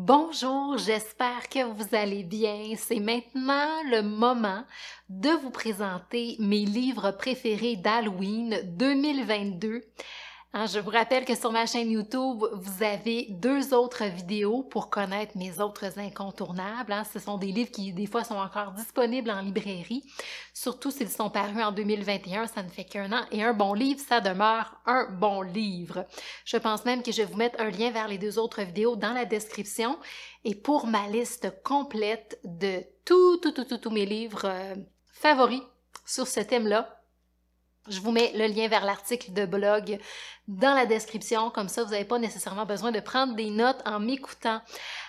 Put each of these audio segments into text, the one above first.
Bonjour, j'espère que vous allez bien. C'est maintenant le moment de vous présenter mes livres préférés d'Halloween 2022. Hein, je vous rappelle que sur ma chaîne YouTube, vous avez deux autres vidéos pour connaître mes autres incontournables. Hein. Ce sont des livres qui, des fois, sont encore disponibles en librairie, surtout s'ils sont parus en 2021, ça ne fait qu'un an. Et un bon livre, ça demeure un bon livre. Je pense même que je vais vous mettre un lien vers les deux autres vidéos dans la description. Et pour ma liste complète de tout, tout, tout, tous mes livres euh, favoris sur ce thème-là, je vous mets le lien vers l'article de blog dans la description, comme ça vous n'avez pas nécessairement besoin de prendre des notes en m'écoutant.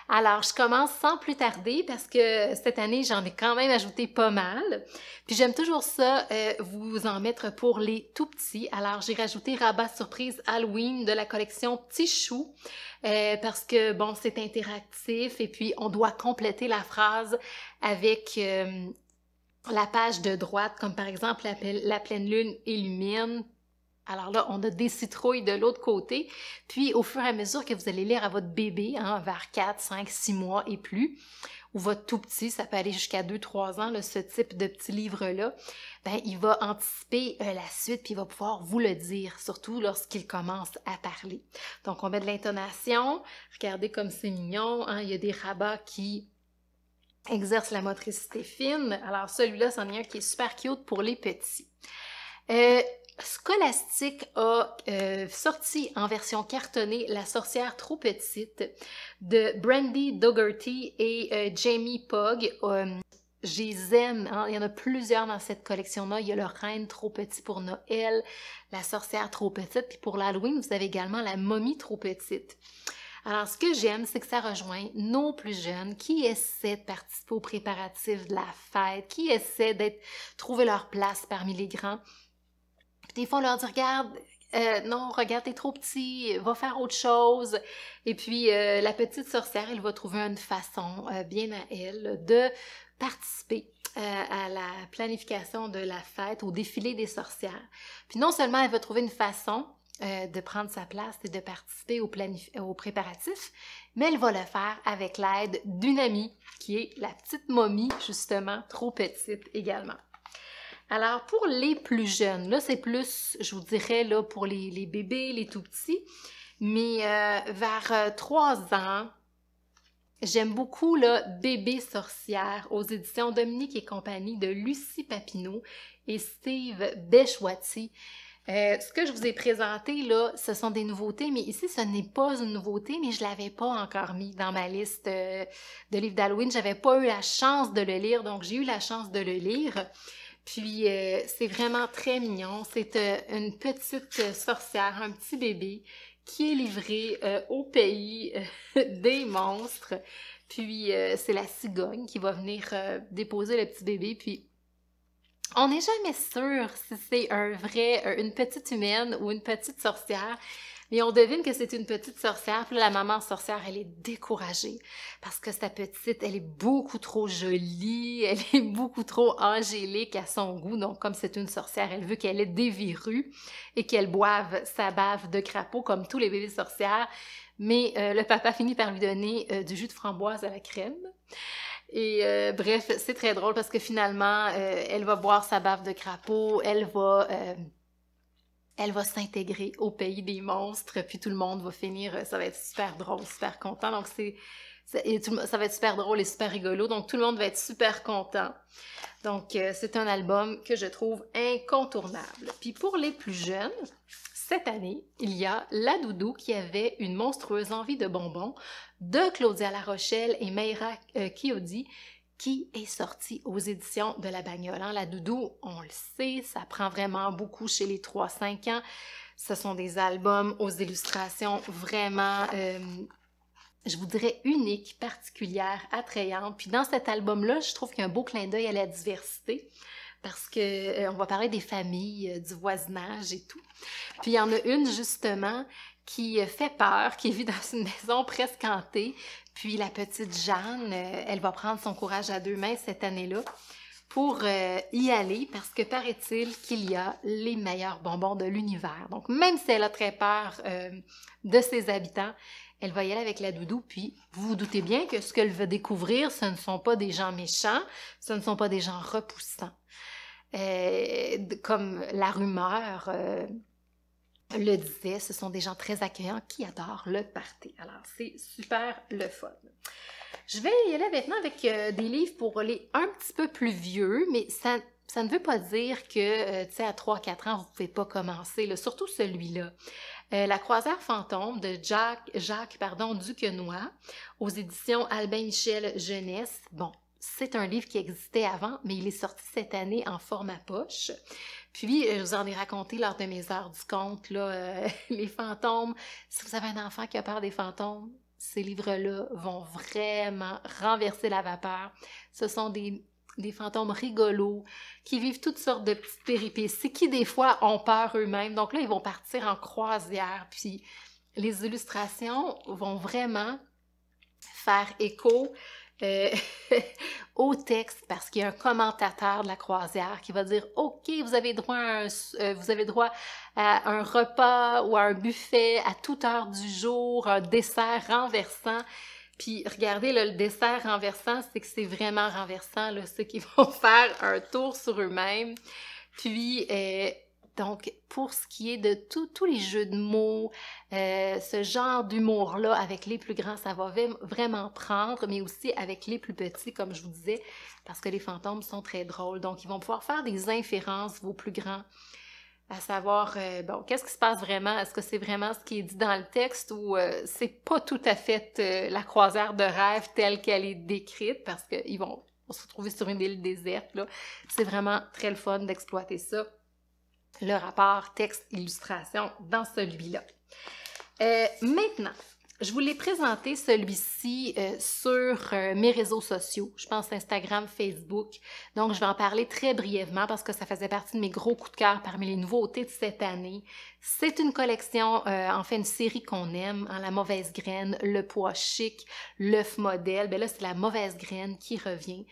Alors, je commence sans plus tarder parce que cette année, j'en ai quand même ajouté pas mal. Puis j'aime toujours ça, euh, vous en mettre pour les tout petits. Alors, j'ai rajouté Rabat Surprise Halloween de la collection Petit Chou euh, parce que, bon, c'est interactif et puis on doit compléter la phrase avec... Euh, la page de droite, comme par exemple la, la pleine lune illumine. Alors là, on a des citrouilles de l'autre côté. Puis, au fur et à mesure que vous allez lire à votre bébé, hein, vers 4, 5, 6 mois et plus, ou votre tout petit, ça peut aller jusqu'à 2-3 ans, là, ce type de petit livre-là, ben, il va anticiper euh, la suite, puis il va pouvoir vous le dire, surtout lorsqu'il commence à parler. Donc, on met de l'intonation, regardez comme c'est mignon, hein, il y a des rabats qui exerce la motricité fine. Alors celui-là, c'en est un qui est super cute pour les petits. Euh, Scholastic a euh, sorti en version cartonnée La sorcière trop petite de Brandy Dougherty et euh, Jamie Pogg. Euh, aime, hein. il y en a plusieurs dans cette collection-là. Il y a le reine trop petit pour Noël, la sorcière trop petite, puis pour l'Halloween, vous avez également la momie trop petite. Alors, ce que j'aime, c'est que ça rejoint nos plus jeunes qui essaient de participer aux préparatifs de la fête, qui essaient de trouver leur place parmi les grands. des fois, on leur dit, regarde, euh, non, regarde, t'es trop petit, va faire autre chose. Et puis, euh, la petite sorcière, elle va trouver une façon euh, bien à elle de participer à la planification de la fête, au défilé des sorcières. Puis non seulement elle va trouver une façon euh, de prendre sa place et de participer au, au préparatif, mais elle va le faire avec l'aide d'une amie qui est la petite momie, justement, trop petite également. Alors, pour les plus jeunes, là, c'est plus, je vous dirais, là, pour les, bébés, les tout petits, mais euh, vers euh, trois ans, j'aime beaucoup, là, Bébé sorcière aux éditions Dominique et compagnie de Lucie Papineau et Steve Bechouati. Euh, ce que je vous ai présenté, là, ce sont des nouveautés, mais ici, ce n'est pas une nouveauté, mais je ne l'avais pas encore mis dans ma liste euh, de livres d'Halloween. Je n'avais pas eu la chance de le lire, donc j'ai eu la chance de le lire. Puis, euh, c'est vraiment très mignon. C'est une petite sorcière, un petit bébé qui est livré au pays des monstres. Puis, c'est la cigogne qui va venir déposer le petit bébé, puis on n'est jamais sûr si c'est un vrai, euh, une petite humaine ou une petite sorcière. Mais on devine que c'est une petite sorcière. Puis la maman sorcière, elle est découragée parce que sa petite, elle est beaucoup trop jolie, elle est beaucoup trop angélique à son goût. Donc, comme c'est une sorcière, elle veut qu'elle ait des virus et qu'elle boive sa bave de crapaud comme tous les bébés sorcières. Mais euh, le papa finit par lui donner euh, du jus de framboise à la crème. Et euh, bref, c'est très drôle parce que finalement, euh, elle va boire sa bave de crapaud, elle va... Euh, elle va s'intégrer au pays des monstres, puis tout le monde va finir, ça va être super drôle, super content. Donc, c'est, ça va être super drôle et super rigolo. Donc, tout le monde va être super content. Donc, c'est un album que je trouve incontournable. Puis pour les plus jeunes, cette année, il y a La Doudou qui avait une monstrueuse envie de bonbons de Claudia La Rochelle et Meira euh, qui est sorti aux éditions de La Bagnole. Hein. La Doudou, on le sait, ça prend vraiment beaucoup chez les 3-5 ans. Ce sont des albums aux illustrations vraiment euh, je voudrais, uniques, particulières, particulière, attrayante. Puis dans cet album-là, je trouve qu'il y a un beau clin d'œil à la diversité parce que euh, on va parler des familles, euh, du voisinage et tout. Puis il y en a une justement qui euh, fait peur, qui vit dans une maison presque hantée. Puis la petite Jeanne, elle va prendre son courage à deux mains cette année-là pour y aller parce que paraît-il qu'il y a les meilleurs bonbons de l'univers. Donc même si elle a très peur de ses habitants, elle va y aller avec la doudou, puis vous vous doutez bien que ce qu'elle va découvrir, ce ne sont pas des gens méchants, ce ne sont pas des gens repoussants. Euh, comme la rumeur euh, le disait, ce sont des gens très accueillants qui adorent le party. Alors, c'est super le fun. Je vais y aller maintenant avec euh, des livres pour les un petit peu plus vieux, mais ça ça ne veut pas dire que, euh, tu sais, à 3-4 ans, vous ne pouvez pas commencer, surtout celui-là. Euh, la croisière fantôme de Jacques, Jacques pardon, Duquenois aux éditions Albin Michel Jeunesse. Bon, c'est un livre qui existait avant, mais il est sorti cette année en format poche. Puis, euh, je vous en ai raconté lors de mes heures du conte, là, les fantômes. Si vous avez un enfant qui a peur des fantômes, ces livres-là vont vraiment renverser la vapeur. Ce sont des des fantômes rigolos, qui vivent toutes sortes de petites péripéties, qui des fois ont peur eux-mêmes. Donc là, ils vont partir en croisière. Puis les illustrations vont vraiment faire écho euh, au texte parce qu'il y a un commentateur de la croisière qui va dire OK, vous avez droit euh, vous avez droit à un repas ou à un buffet à toute heure du jour, un dessert renversant. Puis regardez, le dessert renversant, c'est que c'est vraiment renversant, là, ceux qui vont faire un tour sur eux-mêmes. Puis, euh, donc, pour ce qui est de tous les jeux de mots, euh, ce genre d'humour-là avec les plus grands, ça va vraiment prendre, mais aussi avec les plus petits, comme je vous disais, parce que les fantômes sont très drôles. Donc, ils vont pouvoir faire des inférences, vos plus grands à savoir, euh, bon, qu'est-ce qui se passe vraiment? Est-ce que c'est vraiment ce qui est dit dans le texte ou euh, c'est pas tout à fait euh, la croisière de rêve telle qu'elle est décrite parce qu'ils vont se retrouver sur une île déserte, là. C'est vraiment très le fun d'exploiter ça, le rapport texte-illustration dans celui-là. maintenant, je voulais présenter celui-ci euh, sur euh, mes réseaux sociaux, je pense Instagram, Facebook. Donc, je vais en parler très brièvement parce que ça faisait partie de mes gros coups de cœur parmi les nouveautés de cette année. C'est une collection, euh, en fait, une série qu'on aime, hein, la mauvaise graine, le poids chic, l'œuf modèle. Ben là, c'est la mauvaise graine qui revient.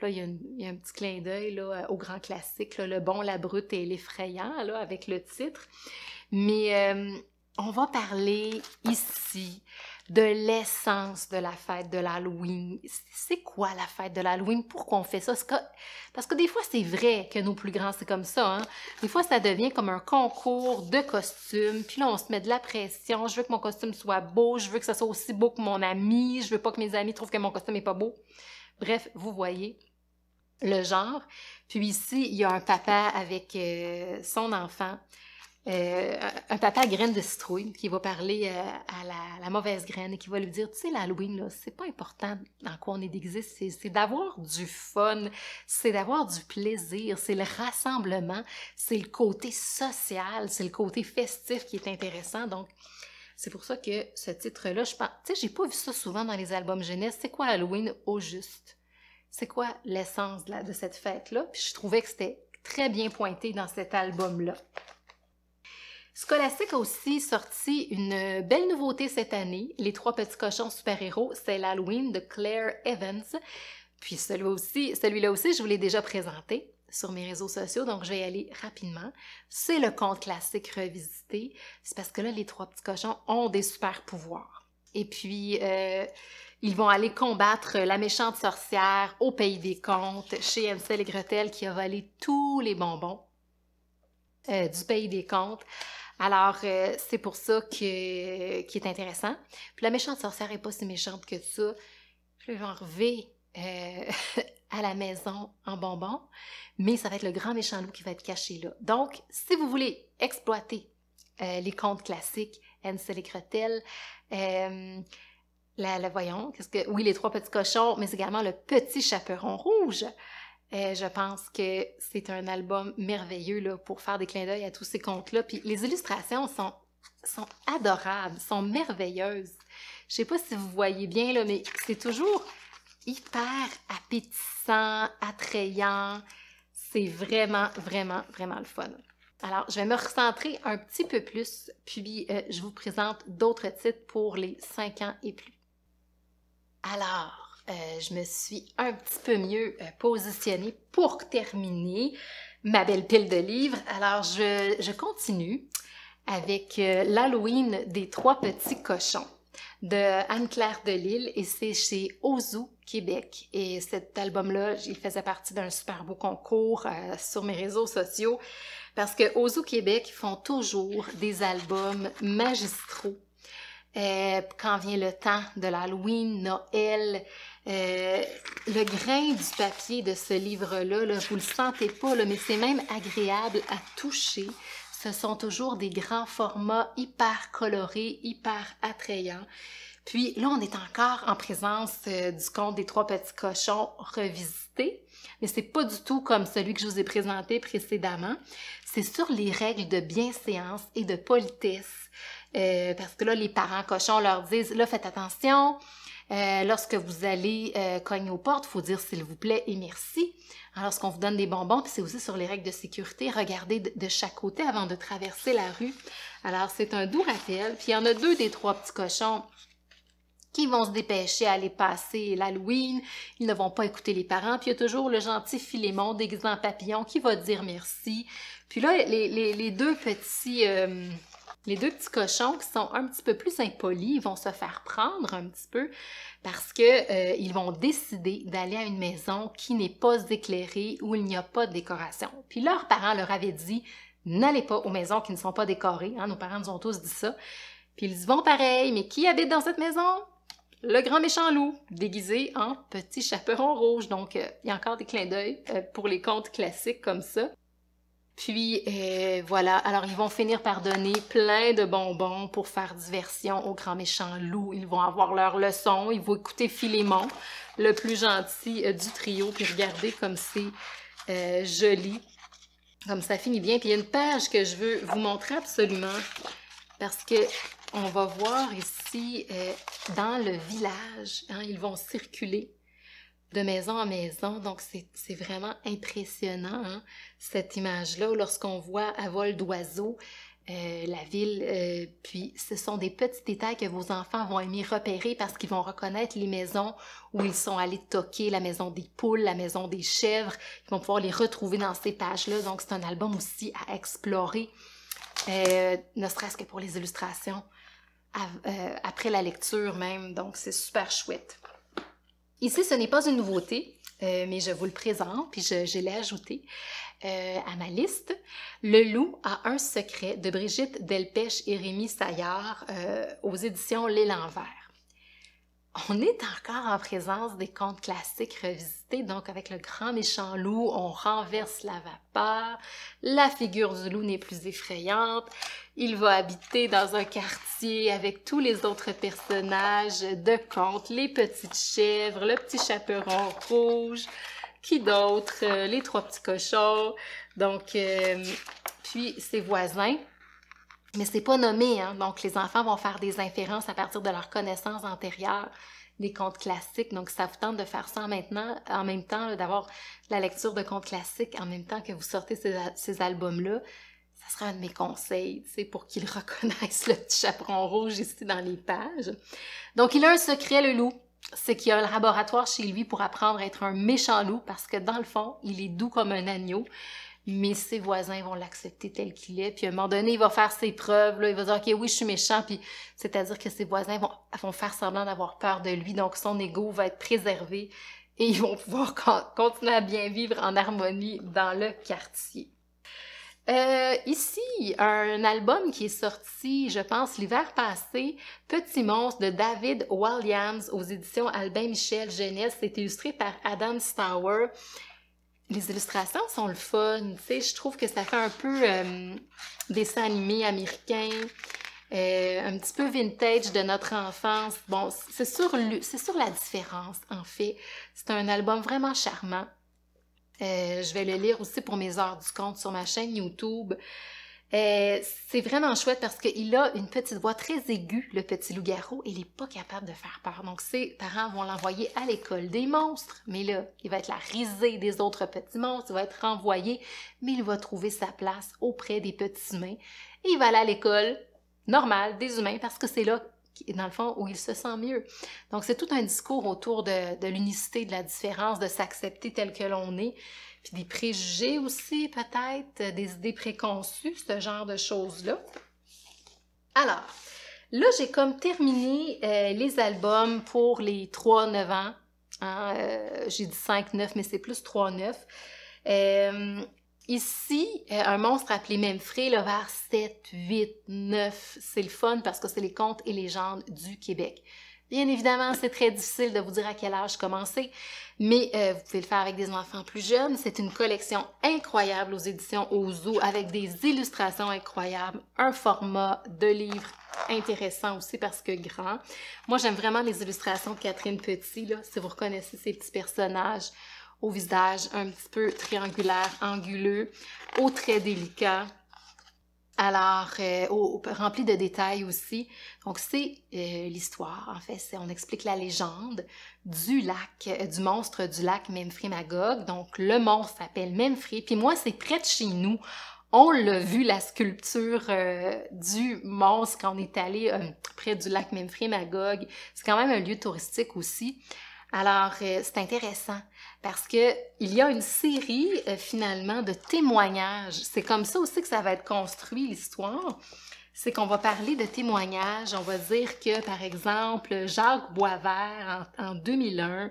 là, il y, a un petit clin d'œil euh, au grand classique, le bon, la brute et l'effrayant, avec le titre. Mais on va parler ici de l'essence de la fête de l'Halloween. C'est quoi la fête de l'Halloween? Pourquoi on fait ça? Parce que des fois, c'est vrai que nos plus grands, c'est comme ça. Hein. Des fois, ça devient comme un concours de costumes. Puis là, on se met de la pression. Je veux que mon costume soit beau. Je veux que ça soit aussi beau que mon ami. Je veux pas que mes amis trouvent que mon costume est pas beau. Bref, vous voyez le genre. Puis ici, il y a un papa avec euh, son enfant. Euh, un papa graine de citrouille qui va parler euh, à la, mauvaise graine et qui va lui dire, tu sais, l'Halloween, c'est pas important dans quoi on est déguisé, c'est d'avoir du fun, c'est d'avoir du plaisir, c'est le rassemblement, c'est le côté social, c'est le côté festif qui est intéressant. Donc, c'est pour ça que ce titre-là, je pense, tu sais, j'ai pas vu ça souvent dans les albums jeunesse. C'est quoi Halloween au juste? C'est quoi l'essence de cette fête-là? Puis je trouvais que c'était très bien pointé dans cet album-là. Scholastic a aussi sorti une euh, belle nouveauté cette année. Les trois petits cochons super-héros, c'est l'Halloween de Claire Evans. Puis celui-là aussi, celui aussi, je vous l'ai déjà présenté sur mes réseaux sociaux, donc je vais y aller rapidement. C'est le conte classique revisité. C'est parce que là, les trois petits cochons ont des super pouvoirs. Et puis, euh, ils vont aller combattre la méchante sorcière au pays des contes, chez Ansel et Gretel, qui a volé tous les bonbons euh, du pays des contes alors, euh, c'est pour ça que, qui est intéressant. Puis la méchante sorcière n'est pas si méchante que ça. vais enlever euh, à la maison en bonbon, mais ça va être le grand méchant loup qui va être caché là. Donc, si vous voulez exploiter euh, les contes classiques, Hansel et Gretel, la, voyons, qu'est-ce que oui les trois petits cochons, mais également le petit chaperon rouge. Euh, je pense que c'est un album merveilleux là, pour faire des clins d'œil à tous ces contes-là. Puis les illustrations sont, sont adorables, sont merveilleuses. Je sais pas si vous voyez bien, là, mais c'est toujours hyper appétissant, attrayant. C'est vraiment, vraiment, vraiment le fun. Alors, je vais me recentrer un petit peu plus, puis euh, je vous présente d'autres titres pour les 5 ans et plus. Alors, euh, je me suis un petit peu mieux euh, positionnée pour terminer ma belle pile de livres. Alors, je, continue avec euh, l'Halloween des trois petits cochons de Anne-Claire Delille et c'est chez Ozu Québec. Et cet album-là, il faisait partie d'un super beau concours sur mes réseaux sociaux parce que Ozu Québec font toujours des albums magistraux euh, quand vient le temps de l'Halloween, Noël, euh, le grain du papier de ce livre-là, vous le sentez pas, mais c'est même agréable à toucher. Ce sont toujours des grands formats hyper colorés, hyper attrayants. Puis là, on est encore en présence euh, du conte des trois petits cochons revisité, mais c'est pas du tout comme celui que je vous ai présenté précédemment. C'est sur les règles de bienséance et de politesse. Euh, parce que là, les parents cochons leur disent, là, faites attention, euh, lorsque vous allez euh, cogner aux portes, faut dire s'il vous plaît et merci. Alors, lorsqu'on vous donne des bonbons, puis c'est aussi sur les règles de sécurité, regardez de, chaque côté avant de traverser la rue. Alors, c'est un doux rappel. Puis il y en a deux des trois petits cochons qui vont se dépêcher à aller passer l'Halloween. Ils ne vont pas écouter les parents. Puis il y a toujours le gentil Philémon déguisant papillon qui va dire merci. Puis là, les, deux petits... Les deux petits cochons qui sont un petit peu plus impolis vont se faire prendre un petit peu parce que euh, ils vont décider d'aller à une maison qui n'est pas éclairée où il n'y a pas de décoration. Puis leurs parents leur avaient dit n'allez pas aux maisons qui ne sont pas décorées. Hein, nos parents nous ont tous dit ça. Puis ils vont pareil, mais qui habite dans cette maison Le grand méchant loup, déguisé en petit chaperon rouge. Donc euh, il y a encore des clins d'œil euh, pour les contes classiques comme ça. Puis euh, voilà, alors ils vont finir par donner plein de bonbons pour faire diversion aux grands méchants loups. Ils vont avoir leur leçon, ils vont écouter Philémon, le plus gentil euh, du trio, puis regardez comme c'est euh, joli, comme ça finit bien. Puis il y a une page que je veux vous montrer absolument, parce que on va voir ici, dans le village, hein, ils vont circuler de maison en maison. Donc, c'est vraiment impressionnant, hein, cette image-là, lorsqu'on voit à vol d'oiseau euh, la ville. Euh, puis, ce sont des petits détails que vos enfants vont aimer repérer parce qu'ils vont reconnaître les maisons où ils sont allés toquer, la maison des poules, la maison des chèvres. Ils vont pouvoir les retrouver dans ces pages-là. Donc, c'est un album aussi à explorer, euh, ne serait-ce que pour les illustrations, après la lecture même. Donc, c'est super chouette. Ici, ce n'est pas une nouveauté, euh, mais je vous le présente, puis je, l'ai ajouté euh, à ma liste. Le loup a un secret de Brigitte Delpech et Rémi Saillard euh, aux éditions L'Élan Vert. On est encore en présence des contes classiques revisités, donc avec le grand méchant loup, on renverse la vapeur, la figure du loup n'est plus effrayante, il va habiter dans un quartier avec tous les autres personnages de contes, les petites chèvres, le petit chaperon rouge, qui d'autre, euh, les trois petits cochons, donc, euh, puis ses voisins. Mais c'est pas nommé, hein. donc les enfants vont faire des inférences à partir de leurs connaissances antérieures des contes classiques. Donc, ça vous tente de faire ça maintenant, en même temps, d'avoir la lecture de contes classiques en même temps que vous sortez ces, albums-là, ça sera un de mes conseils, c'est pour qu'ils reconnaissent le petit chaperon rouge ici dans les pages. Donc, il a un secret, le loup. C'est qu'il a un laboratoire chez lui pour apprendre à être un méchant loup parce que dans le fond, il est doux comme un agneau mais ses voisins vont l'accepter tel qu'il est, puis à un moment donné, il va faire ses preuves, là, il va dire, OK, oui, je suis méchant, puis c'est-à-dire que ses voisins vont, vont faire semblant d'avoir peur de lui, donc son ego va être préservé et ils vont pouvoir continuer à bien vivre en harmonie dans le quartier. Euh, ici, un album qui est sorti, je pense, l'hiver passé, Petit monstre de David Williams aux éditions Albin Michel Jeunesse. C'est illustré par Adam Stower les illustrations sont le fun, tu sais, je trouve que ça fait un peu des euh, dessin animé américain, euh, un petit peu vintage de notre enfance. Bon, c'est sur, sur la différence, en fait. C'est un album vraiment charmant. Euh, je vais le lire aussi pour mes heures du compte sur ma chaîne YouTube. Euh, c'est vraiment chouette parce qu'il a une petite voix très aiguë, le petit loup-garou, et il n'est pas capable de faire peur. Donc, ses parents vont l'envoyer à l'école des monstres. Mais là, il va être la risée des autres petits monstres, il va être renvoyé, mais il va trouver sa place auprès des petits humains. Et il va aller à l'école normale des humains parce que c'est là dans le fond, où il se sent mieux. Donc, c'est tout un discours autour de l'unicité, de la différence, de s'accepter tel que l'on est puis des préjugés aussi peut-être, euh, des idées préconçues, ce genre de choses-là. Alors, là, j'ai comme terminé euh, les albums pour les 3-9 ans. Hein, euh, j'ai dit 5-9, mais c'est plus 3-9. ici, un monstre appelé Memphré », le vers 7, 8, 9, c'est le fun parce que c'est les contes et légendes du Québec. Bien évidemment, c'est très difficile de vous dire à quel âge commencer, mais euh, vous pouvez le faire avec des enfants plus jeunes. C'est une collection incroyable aux éditions Ozu avec des illustrations incroyables, un format de livre intéressant aussi parce que grand. Moi, j'aime vraiment les illustrations de Catherine Petit, là, si vous reconnaissez ces petits personnages au visage un petit peu triangulaire, anguleux, au très délicat. Alors, euh, rempli de détails aussi. Donc, c'est euh, l'histoire, en fait. On explique la légende du lac, euh, du monstre du lac Memphri Magog. Donc, le monstre s'appelle Memphri. Puis moi, c'est près de chez nous. On l'a vu, la sculpture euh, du monstre quand on est allé près du lac Memphri Magog. C'est quand même un lieu touristique aussi. Alors, c'est intéressant parce qu'il y a une série euh, finalement de témoignages. C'est comme ça aussi que ça va être construit l'histoire. C'est qu'on va parler de témoignages. On va dire que, par exemple, Jacques Boisvert, en, 2001,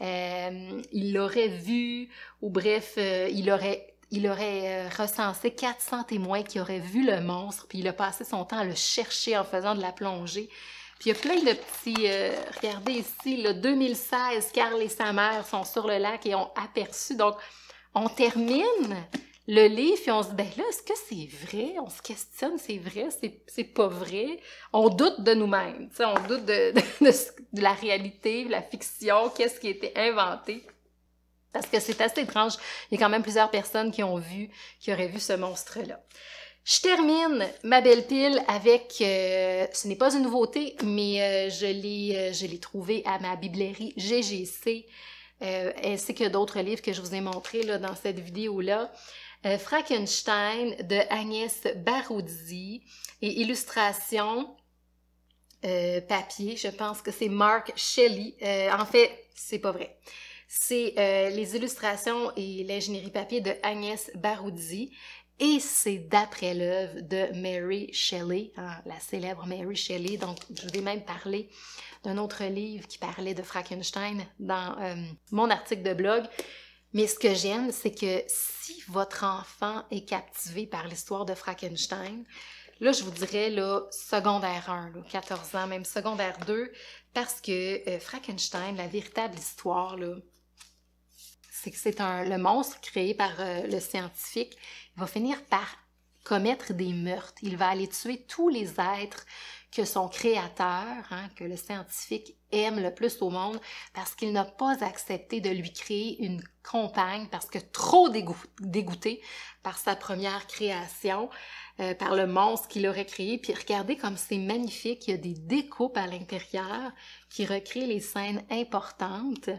euh, il l'aurait vu, ou bref, euh, il aurait il aurait recensé 400 témoins qui auraient vu le monstre, puis il a passé son temps à le chercher en faisant de la plongée. Puis il y a plein de petits... Euh, regardez ici, le 2016, Carl et sa mère sont sur le lac et ont aperçu. Donc, on termine le livre et on se dit, ben là, est-ce que c'est vrai? On se questionne, c'est vrai, c'est pas vrai? On doute de nous-mêmes, tu sais, on doute de, la réalité, de la fiction, qu'est-ce qui a été inventé. Parce que c'est assez étrange. Il y a quand même plusieurs personnes qui ont vu, qui auraient vu ce monstre-là. Je termine ma belle pile avec, euh, ce n'est pas une nouveauté, mais euh, je l'ai trouvée euh, trouvé à ma bibliothèque GGC, ainsi que d'autres livres que je vous ai montrés là, dans cette vidéo-là. Frankenstein de Agnès Baroudi et illustrations papier, je pense que c'est Mark Shelley. en fait, c'est pas vrai. C'est les illustrations et l'ingénierie papier de Agnès Baroudi et c'est d'après l'œuvre de Mary Shelley, hein, la célèbre Mary Shelley. Donc, je vais même parler d'un autre livre qui parlait de Frankenstein dans euh, mon article de blog. Mais ce que j'aime, c'est que si votre enfant est captivé par l'histoire de Frankenstein, là, je vous dirais, là, secondaire 1, 14 ans, même secondaire 2, parce que euh, Frankenstein, la véritable histoire, là, c'est que c'est le monstre créé par euh, le scientifique va finir par commettre des meurtres. Il va aller tuer tous les êtres que son créateur, hein, que le scientifique aime le plus au monde, parce qu'il n'a pas accepté de lui créer une compagne, parce que trop dégoûté par sa première création, euh, par le monstre qu'il aurait créé. Puis regardez comme c'est magnifique, il y a des découpes à l'intérieur qui recréent les scènes importantes.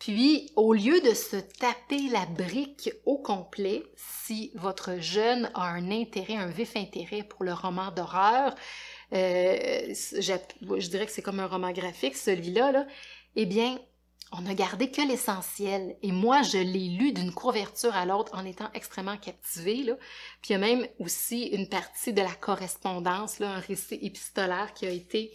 Puis, au lieu de se taper la brique au complet, si votre jeune a un intérêt, un vif intérêt pour le roman d'horreur, euh, je dirais que c'est comme un roman graphique, celui-là, eh bien, on a gardé que l'essentiel. Et moi, je l'ai lu d'une couverture à l'autre en étant extrêmement captivée. Puis il y a même aussi une partie de la correspondance, un récit épistolaire qui a été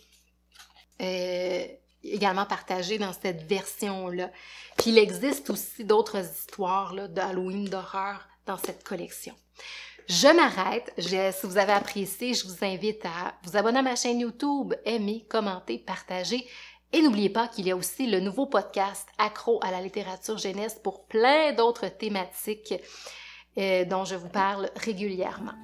euh, également partagé dans cette version-là. Puis il existe aussi d'autres histoires d'Halloween d'horreur dans cette collection. Je m'arrête. Si vous avez apprécié, je vous invite à vous abonner à ma chaîne YouTube, aimer, commenter, partager. Et n'oubliez pas qu'il y a aussi le nouveau podcast Accro à la littérature jeunesse pour plein d'autres thématiques euh, dont je vous parle régulièrement.